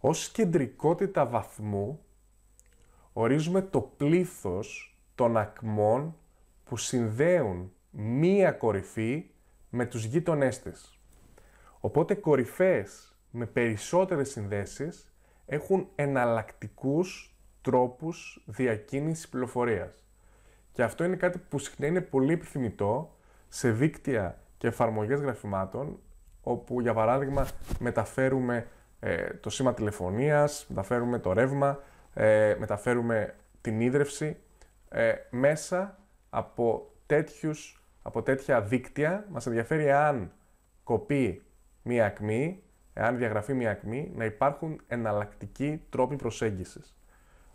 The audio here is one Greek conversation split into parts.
Ως κεντρικότητα βαθμού ορίζουμε το πλήθος των ακμών που συνδέουν μία κορυφή με τους γείτονές της. Οπότε κορυφές με περισσότερες συνδέσεις έχουν εναλλακτικούς τρόπους διακίνησης πληροφορίας. Και αυτό είναι κάτι που συχνά είναι πολύ επιθυμητό σε δίκτυα και εφαρμογές γραφημάτων, όπου για παράδειγμα μεταφέρουμε ε, το σήμα τηλεφωνίας, μεταφέρουμε το ρεύμα, ε, μεταφέρουμε την ίδρυυση ε, μέσα από, τέτοιους, από τέτοια δίκτυα. Μας ενδιαφέρει αν κοπεί μία ακμή, εάν διαγραφεί μία ακμή, να υπάρχουν εναλλακτικοί τρόποι προσέγγισης.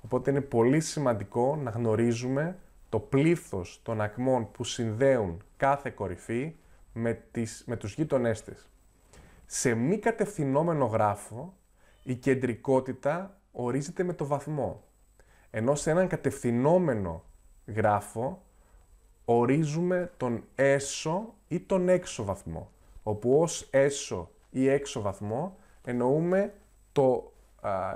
Οπότε είναι πολύ σημαντικό να γνωρίζουμε το πλήθος των ακμών που συνδέουν κάθε κορυφή με, τις, με τους γείτονές της. Σε μη κατευθυνόμενο γράφο, η κεντρικότητα ορίζεται με το βαθμό. Ενώ σε έναν κατευθυνόμενο γράφο, ορίζουμε τον έσω ή τον έξω βαθμό. Όπου ως έσω ή έξω βαθμό εννοούμε το,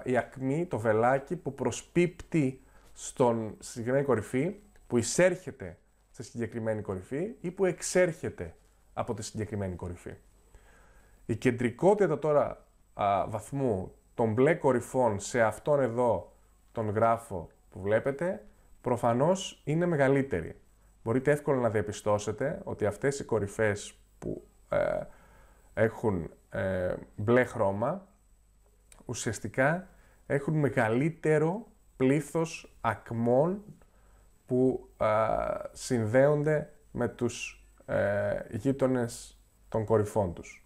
η ακμή, το βελάκι που προσπίπτει στον, συγκεκριμένη κορυφή, που εισέρχεται στη συγκεκριμένη κορυφή ή που εξέρχεται από τη συγκεκριμένη κορυφή. Η κεντρικότητα τώρα βαθμού των μπλε κορυφών σε αυτόν εδώ τον γράφο που βλέπετε, προφανώς είναι μεγαλύτερη. Μπορείτε εύκολα να διαπιστώσετε ότι αυτές οι κορυφές που ε, έχουν ε, μπλε χρώμα, ουσιαστικά έχουν μεγαλύτερο πλήθος ακμών που συνδέονται με τους ε, γείτονες των κορυφών τους.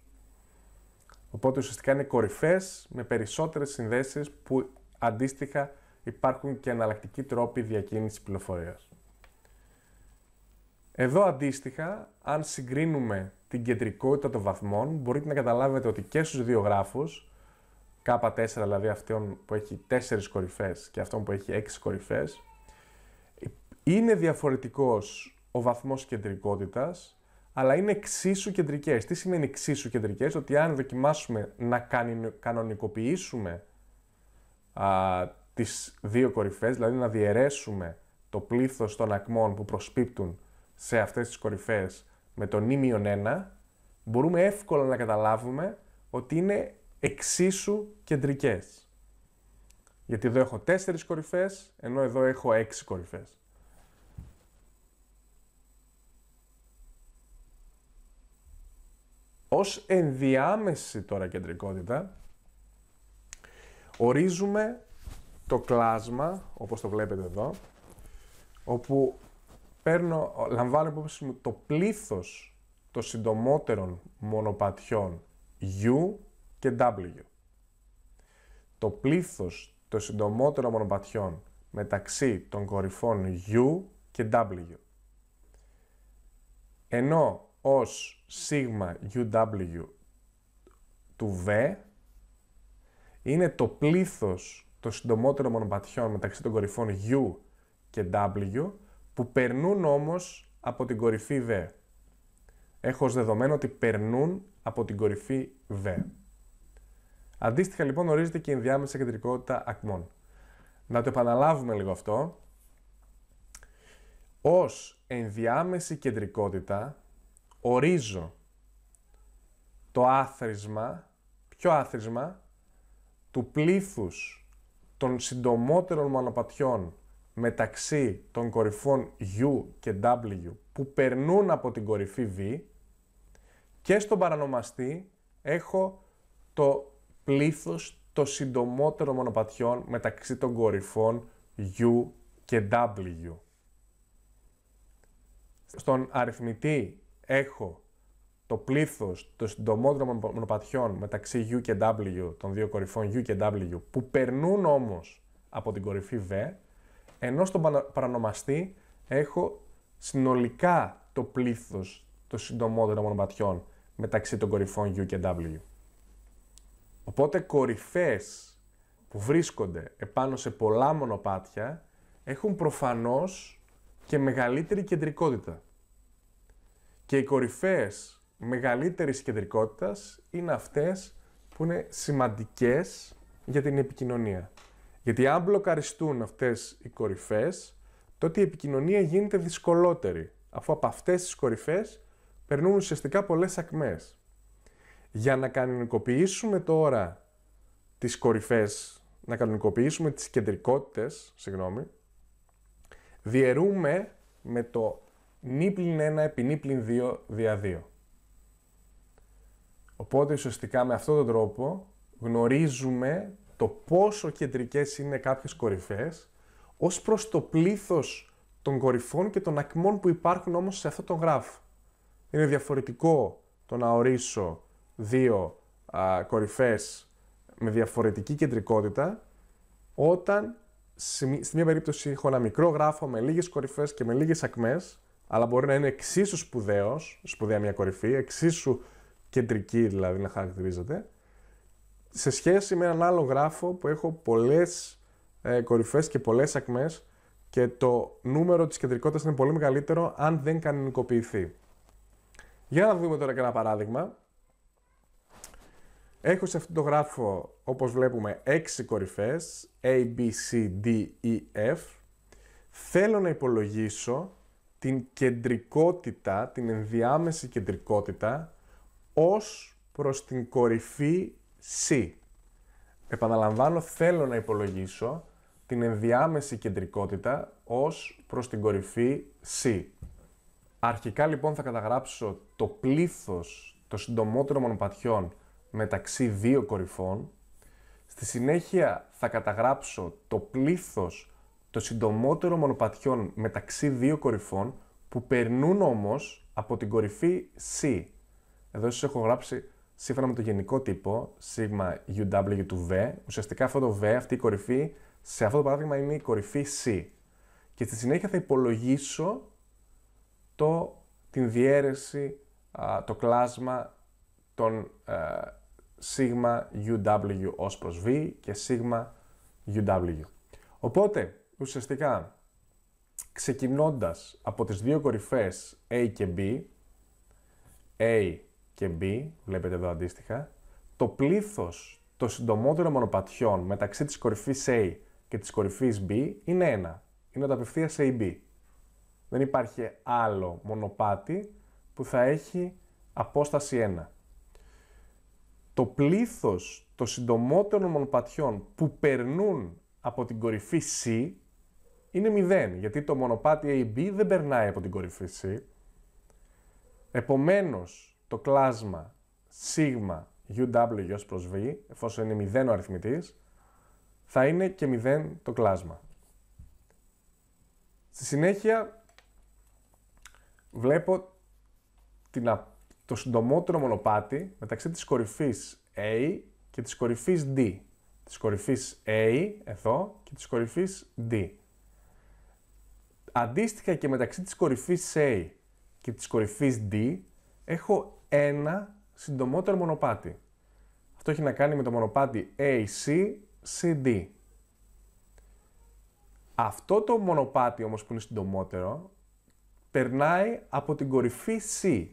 Οπότε ουσιαστικά είναι κορυφές με περισσότερες συνδέσεις που αντίστοιχα υπάρχουν και εναλλακτικοί τρόποι διακίνησης πληροφορίας. Εδώ αντίστοιχα, αν συγκρίνουμε την κεντρικότητα των βαθμών, μπορείτε να καταλάβετε ότι και στους δύο γράφους, K4 δηλαδή αυτόν που έχει 4 κορυφές και αυτόν που έχει 6 κορυφές, είναι διαφορετικός ο βαθμός κεντρικότητας αλλά είναι εξίσου κεντρικές. Τι σημαίνει εξίσου κεντρικές, ότι αν δοκιμάσουμε να κανονικοποιήσουμε τι τις δύο κορυφές, δηλαδή να διαιρέσουμε το πλήθος των ακμών που προσπίπτουν σε αυτές τις κορυφές με τον ήμιον 1, μπορούμε εύκολα να καταλάβουμε ότι είναι εξίσου κεντρικές. Γιατί εδώ έχω τέσσερις κορυφές, ενώ εδώ έχω έξι κορυφές. Ως ενδιάμεση τώρα κεντρικότητα ορίζουμε το κλάσμα, όπως το βλέπετε εδώ, όπου παίρνω, λαμβάνω υπόψη μου το πλήθος των συντομότερων μονοπατιών U και W. Το πλήθος των συντομότερων μονοπατιών μεταξύ των κορυφών U και W. Ενώ ως σίγμα UW του V είναι το πλήθος των συντομότερων μονοπατιών μεταξύ των κορυφών U και W που περνούν όμως από την κορυφή V. Έχω ως δεδομένο ότι περνούν από την κορυφή V. Αντίστοιχα λοιπόν ορίζεται και η ενδιάμεση κεντρικότητα ακμών. Να το επαναλάβουμε λίγο αυτό. Ως ενδιάμεση κεντρικότητα ορίζω το άθροισμα, πιο άθροισμα, του πλήθους των συντομότερων μονοπατιών μεταξύ των κορυφών U και W που περνούν από την κορυφή V και στον παρανομαστή έχω το πλήθος των συντομότερων μονοπατιών μεταξύ των κορυφών U και W. Στον αριθμητή έχω το πλήθος των συντομότερων μονοπατιών μεταξύ U και W, των δύο κορυφών U και W, που περνούν όμως από την κορυφή V, ενώ στον παρανομαστή έχω συνολικά το πλήθος των συντομότερων μονοπατιών μεταξύ των κορυφών U και W. Οπότε κορυφές που βρίσκονται επάνω σε πολλά μονοπάτια έχουν προφανώς και μεγαλύτερη κεντρικότητα. Και οι κορυφές μεγαλύτερης κεντρικότητας είναι αυτές που είναι σημαντικές για την επικοινωνία. Γιατί αν μπλοκαριστούν αυτές οι κορυφές, τότε η επικοινωνία γίνεται δυσκολότερη, αφού από αυτές τις κορυφές περνούν ουσιαστικά πολλές ακμές. Για να κανονικοποιήσουμε τώρα τις κορυφές, να κανονικοποιήσουμε τις κεντρικότητες, συγγνώμη, διαιρούμε με το νη πλην 1 επί νη 2 δια 2. Οπότε ουσιαστικά με αυτόν τον τρόπο γνωρίζουμε το πόσο κεντρικές είναι κάποιες κορυφές ως προς το πλήθος των κορυφών και των ακμών που υπάρχουν όμως σε αυτό τον γραφ. Είναι διαφορετικό το να ορίσω δύο α, κορυφές με διαφορετική κεντρικότητα όταν στη μία περίπτωση έχω ένα μικρό γράφο με λίγες κορυφές και με λίγες ακμές αλλά μπορεί να είναι εξίσου σπουδαίος, σπουδαία μια κορυφή, εξίσου κεντρική δηλαδή να χαρακτηρίζεται, σε σχέση με έναν άλλο γράφο που έχω πολλές ε, κορυφές και πολλές ακμές και το νούμερο της κεντρικότητας είναι πολύ μεγαλύτερο αν δεν κανονικοποιηθεί. Για να δούμε τώρα και ένα παράδειγμα. Έχω σε αυτό το γράφο, όπως βλέπουμε, 6 κορυφές, A, B, C, D, E, F. Θέλω να υπολογίσω την κεντρικότητα, την ενδιάμεση κεντρικότητα ως προς την κορυφή C. Επαναλαμβάνω, θέλω να υπολογίσω την ενδιάμεση κεντρικότητα ως προς την κορυφή C. Αρχικά λοιπόν θα καταγράψω το πλήθος των συντομότερων μονοπατιών μεταξύ δύο κορυφών. Στη συνέχεια θα καταγράψω το πλήθος το συντομότερο μονοπατιών μεταξύ δύο κορυφών που περνούν όμως από την κορυφή C. Εδώ σας έχω γράψει σύμφωνα με το γενικό τύπο, σίγμα UW του V, ουσιαστικά αυτό το V, αυτή η κορυφή, σε αυτό το παράδειγμα είναι η κορυφή C. Και στη συνέχεια θα υπολογίσω το, την διαίρεση, το κλάσμα των ε, σίγμα UW ως προς V και σίγμα UW. Οπότε, ουσιαστικά ξεκινώντας από τις δύο κορυφές A και B, A και B, βλέπετε εδώ αντίστοιχα, το πλήθος των συντομότερων μονοπατιών μεταξύ της κορυφής A και της κορυφής B είναι ένα. Είναι το απευθείας AB. Δεν υπάρχει άλλο μονοπάτι που θα έχει απόσταση 1. Το πλήθος των συντομότερων μονοπατιών που περνούν από την κορυφή C, είναι 0, γιατί το μονοπάτι AB δεν περνάει από την κορυφή C. Επομένως, το κλάσμα σίγμα UW ως προς V, εφόσον είναι 0 ο αριθμητής, θα είναι και 0 το κλάσμα. Στη συνέχεια, βλέπω την, το συντομότερο μονοπάτι μεταξύ της κορυφής A και της κορυφής D. Της κορυφής A, εδώ, και της κορυφής D. Αντίστοιχα και μεταξύ της κορυφής A και της κορυφής D έχω ένα συντομότερο μονοπάτι. Αυτό έχει να κάνει με το μονοπάτι AC, CD. Αυτό το μονοπάτι όμως που είναι συντομότερο περνάει από την κορυφή C.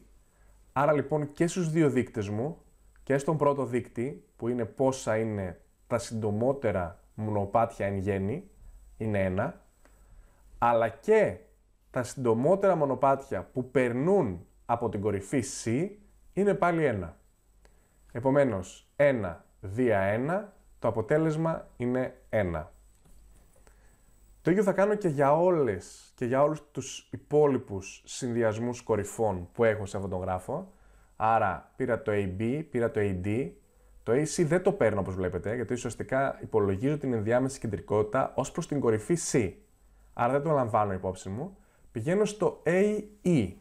Άρα λοιπόν και στους δύο δείκτες μου και στον πρώτο δείκτη που είναι πόσα είναι τα συντομότερα μονοπάτια εν γέννη, είναι ένα, αλλά και τα συντομότερα μονοπάτια που περνούν από την κορυφή C είναι πάλι 1. Επομένως, 1 δια 1, το αποτέλεσμα είναι 1. Το ίδιο θα κάνω και για όλες και για όλους τους υπόλοιπους συνδυασμούς κορυφών που έχω σε αυτόν τον γράφο. Άρα πήρα το AB, πήρα το AD, το AC δεν το παίρνω όπως βλέπετε, γιατί ουσιαστικά υπολογίζω την ενδιάμεση κεντρικότητα ως προς την κορυφή C άρα δεν το λαμβάνω υπόψη μου. Πηγαίνω στο AE.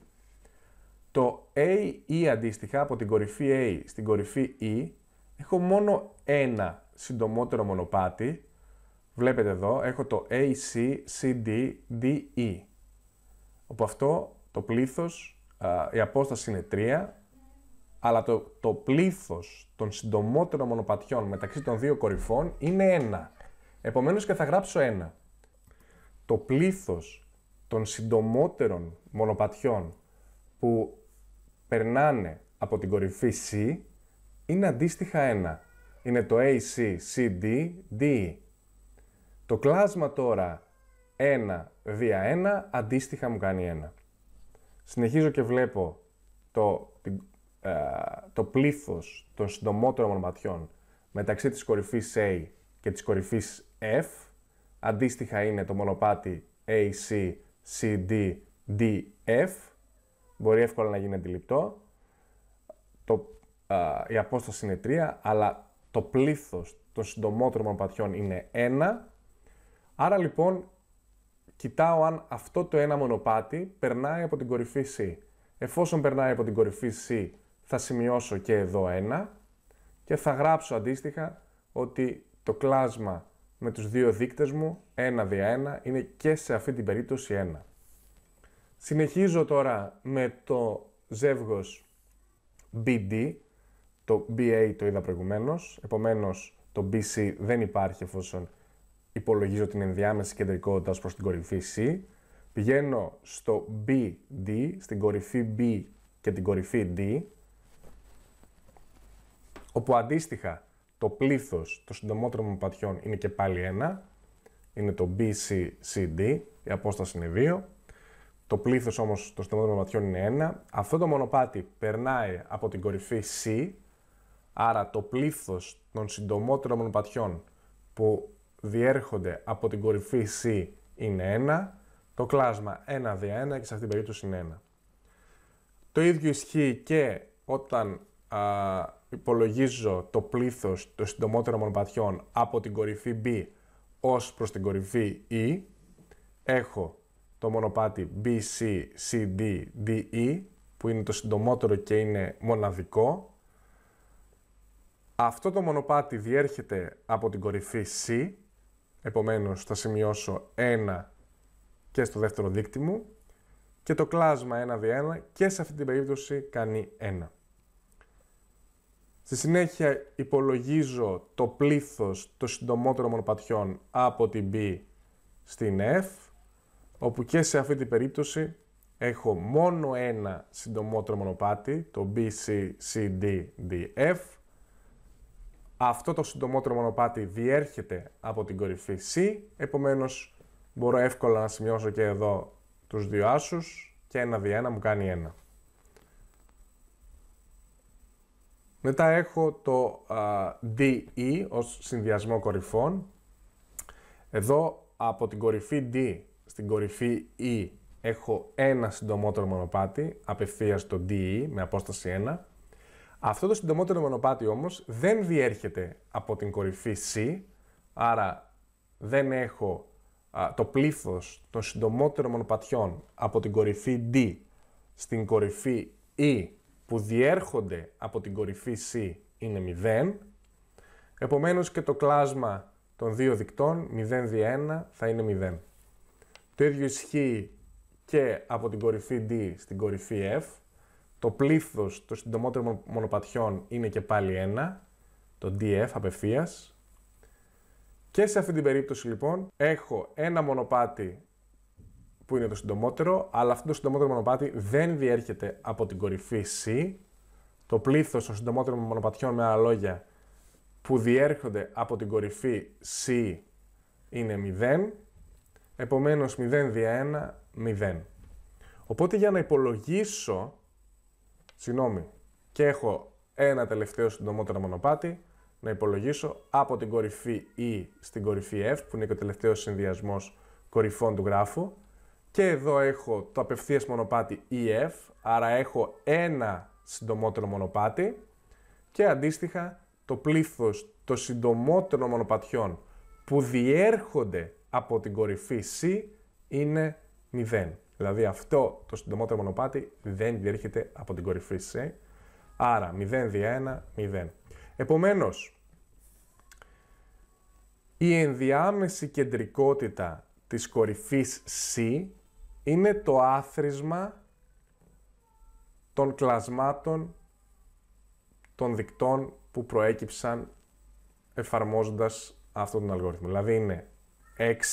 Το AE αντίστοιχα από την κορυφή A στην κορυφή E έχω μόνο ένα συντομότερο μονοπάτι. Βλέπετε εδώ, έχω το AC, CD, DE. Όπου αυτό το πλήθος, η απόσταση είναι 3, αλλά το, το πλήθος των συντομότερων μονοπατιών μεταξύ των δύο κορυφών είναι 1. Επομένως και θα γράψω 1 το πλήθος των συντομότερων μονοπατιών που περνάνε από την κορυφή C είναι αντίστοιχα 1. Είναι το AC, D D Το κλάσμα τώρα 1 δια 1 αντίστοιχα μου κάνει 1. Συνεχίζω και βλέπω το, ε, το πλήθος των συντομότερων μονοπατιών μεταξύ της κορυφής A και της κορυφής F Αντίστοιχα είναι το μονοπάτι AC, CD, F. Μπορεί εύκολα να γίνει αντιληπτό. Το, α, η απόσταση είναι 3, αλλά το πλήθος των συντομότερων μονοπατιών είναι 1. Άρα λοιπόν κοιτάω αν αυτό το ένα μονοπάτι περνάει από την κορυφή C. Εφόσον περνάει από την κορυφή C θα σημειώσω και εδώ 1 και θα γράψω αντίστοιχα ότι το κλάσμα με τους δύο δείκτες μου, ένα δια 1, είναι και σε αυτή την περίπτωση 1. Συνεχίζω τώρα με το ζεύγος BD, το BA το είδα προηγουμένως, επομένως το BC δεν υπάρχει εφόσον υπολογίζω την ενδιάμεση κεντρικότητα προς την κορυφή C. Πηγαίνω στο BD, στην κορυφή B και την κορυφή D, όπου αντίστοιχα το πλήθος των συντομότερων μονοπατιών είναι και πάλι 1, είναι το BCCD, η απόσταση είναι 2, το πλήθος όμως των συντομότερων μονοπατιών είναι 1, αυτό το μονοπάτι περνάει από την κορυφή C, άρα το πλήθος των συντομότερων μονοπατιών που διέρχονται από την κορυφή C είναι 1, το κλάσμα 1 δια 1 και σε αυτήν την περίπτωση είναι 1. Το ίδιο ισχύει και όταν α, υπολογίζω το πλήθος των συντομότερων μονοπατιών από την κορυφή B ως προς την κορυφή E, έχω το μονοπάτι B, C, C, D, D, E, που είναι το συντομότερο και είναι μοναδικό. Αυτό το μονοπάτι διέρχεται από την κορυφή C, επομένως θα σημειώσω 1 και στο δεύτερο δίκτυ μου, και το κλάσμα 1 δι 1 και σε αυτή την περίπτωση κάνει 1. Στη συνέχεια υπολογίζω το πλήθος των συντομότερων μονοπατιών από την B στην F, όπου και σε αυτή την περίπτωση έχω μόνο ένα συντομότερο μονοπάτι, το B, C, C, D, D, F. Αυτό το συντομότερο μονοπάτι διέρχεται από την κορυφή C, επομένως μπορώ εύκολα να σημειώσω και εδώ τους δύο άσους και ένα δι ένα μου κάνει ένα. Μετά έχω το DE ως συνδυασμό κορυφών. Εδώ από την κορυφή D στην κορυφή E έχω ένα συντομότερο μονοπάτι, απευθείας το DE με απόσταση 1. Αυτό το συντομότερο μονοπάτι όμως δεν διέρχεται από την κορυφή C, άρα δεν έχω το πλήθος των συντομότερων μονοπατιών από την κορυφή D στην κορυφή E που διέρχονται από την κορυφή C είναι 0. Επομένως και το κλάσμα των δύο δικτών 0 δι 1 θα είναι 0. Το ίδιο ισχύει και από την κορυφή D στην κορυφή F. Το πλήθος των συντομότερων μονοπατιών είναι και πάλι 1, το DF απευθείας. Και σε αυτή την περίπτωση λοιπόν έχω ένα μονοπάτι που είναι το συντομότερο, αλλά αυτό το συντομότερο μονοπάτι δεν διέρχεται από την κορυφή C. Το πλήθος των συντομότερων μονοπατιών, με άλλα λόγια, που διέρχονται από την κορυφή C είναι 0. Επομένως 0 δια 1, 0. Οπότε για να υπολογίσω, συγγνώμη, και έχω ένα τελευταίο συντομότερο μονοπάτι, να υπολογίσω από την κορυφή E στην κορυφή F, που είναι και ο τελευταίος συνδυασμός κορυφών του γράφου, και εδώ έχω το απευθείας μονοπάτι EF, άρα έχω ένα συντομότερο μονοπάτι και αντίστοιχα το πλήθος των συντομότερων μονοπατιών που διέρχονται από την κορυφή C είναι 0. Δηλαδή αυτό το συντομότερο μονοπάτι δεν διέρχεται από την κορυφή C. Άρα 0 δια 1, 0. Επομένως, η ενδιάμεση κεντρικότητα της κορυφής C είναι το άθροισμα των κλασμάτων των δικτών που προέκυψαν εφαρμόζοντας αυτόν τον αλγόριθμο. Δηλαδή είναι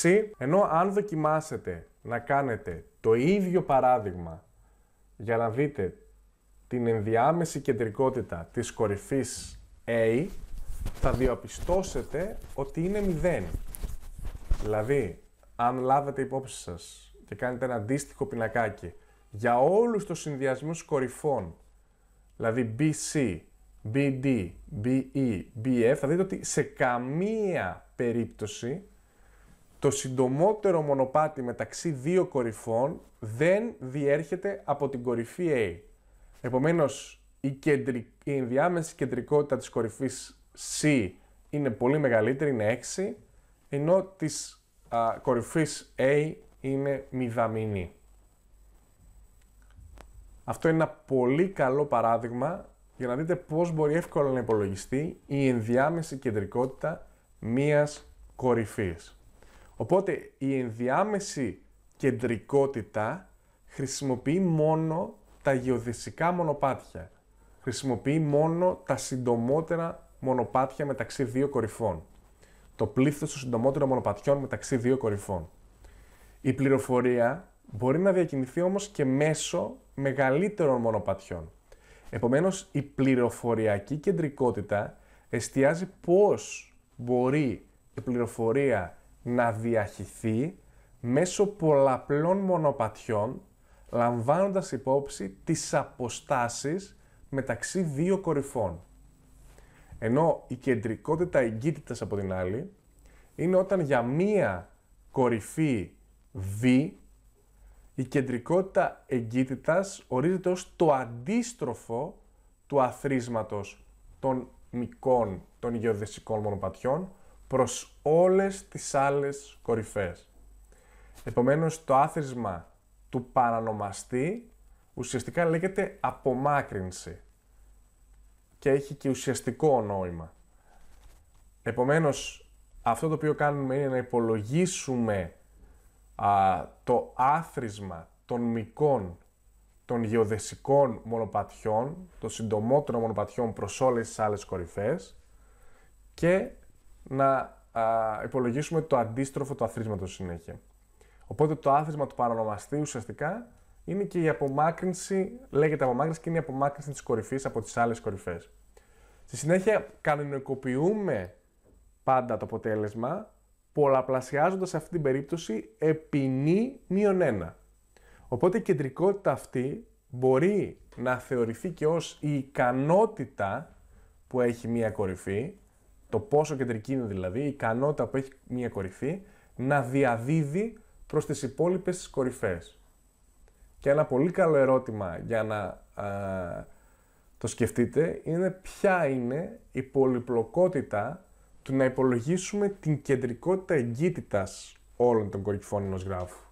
6, ενώ αν δοκιμάσετε να κάνετε το ίδιο παράδειγμα για να δείτε την ενδιάμεση κεντρικότητα της κορυφής A, θα διαπιστώσετε ότι είναι 0. Δηλαδή, αν λάβετε υπόψη σας και κάνετε ένα αντίστοιχο πινακάκι για όλους τους συνδυασμούς κορυφών, δηλαδή BC, BD, BE, BF, θα δείτε ότι σε καμία περίπτωση το συντομότερο μονοπάτι μεταξύ δύο κορυφών δεν διέρχεται από την κορυφή A. Επομένως, η, κεντρικ... η ενδιάμεση κεντρικότητα της κορυφής C είναι πολύ μεγαλύτερη, είναι 6, ενώ της α, κορυφής A είναι μηδαμινή. Αυτό είναι ένα πολύ καλό παράδειγμα για να δείτε πώς μπορεί εύκολα να υπολογιστεί η ενδιάμεση κεντρικότητα μίας κορυφής. Οπότε η ενδιάμεση κεντρικότητα χρησιμοποιεί μόνο τα γεωδυσικά μονοπάτια. Χρησιμοποιεί μόνο τα συντομότερα μονοπάτια μεταξύ δύο κορυφών. Το πλήθος των συντομότερων μονοπατιών μεταξύ δύο κορυφών. Η πληροφορία μπορεί να διακινηθεί όμως και μέσω μεγαλύτερων μονοπατιών. Επομένως, η πληροφοριακή κεντρικότητα εστιάζει πώς μπορεί η πληροφορία να διαχυθεί μέσω πολλαπλών μονοπατιών, λαμβάνοντας υπόψη τις αποστάσεις μεταξύ δύο κορυφών. Ενώ η κεντρικότητα εγκύτητας από την άλλη είναι όταν για μία κορυφή V, η κεντρικότητα εγκύτητας ορίζεται ως το αντίστροφο του αθρίσματος των μικών των γεωδεσικών μονοπατιών προς όλες τις άλλες κορυφές. Επομένως, το άθροισμα του παρανομαστή ουσιαστικά λέγεται απομάκρυνση και έχει και ουσιαστικό νόημα. Επομένως, αυτό το οποίο κάνουμε είναι να υπολογίσουμε α, το άθροισμα των μικών των γεωδεσικών μονοπατιών, των συντομότερων μονοπατιών προς όλες τις άλλες κορυφές και να α, υπολογίσουμε το αντίστροφο του αθροίσματος συνέχεια. Οπότε το άθροισμα του παρανομαστή ουσιαστικά είναι και η απομάκρυνση, λέγεται απομάκρυνση και είναι η απομάκρυνση της κορυφής από τις άλλες κορυφές. Στη συνέχεια κανονικοποιούμε πάντα το αποτέλεσμα πολλαπλασιάζοντας αυτή την περίπτωση επί μείον 1. Οπότε η κεντρικότητα αυτή μπορεί να θεωρηθεί και ως η ικανότητα που έχει μία κορυφή, το πόσο κεντρική είναι δηλαδή, η ικανότητα που έχει μία κορυφή, να διαδίδει προς τις υπόλοιπες τις κορυφές. Και ένα πολύ καλό ερώτημα για να το σκεφτείτε είναι ποια είναι η πολυπλοκότητα του να υπολογίσουμε την κεντρικότητα εγκύτητας όλων των κορυφών ενός γράφου.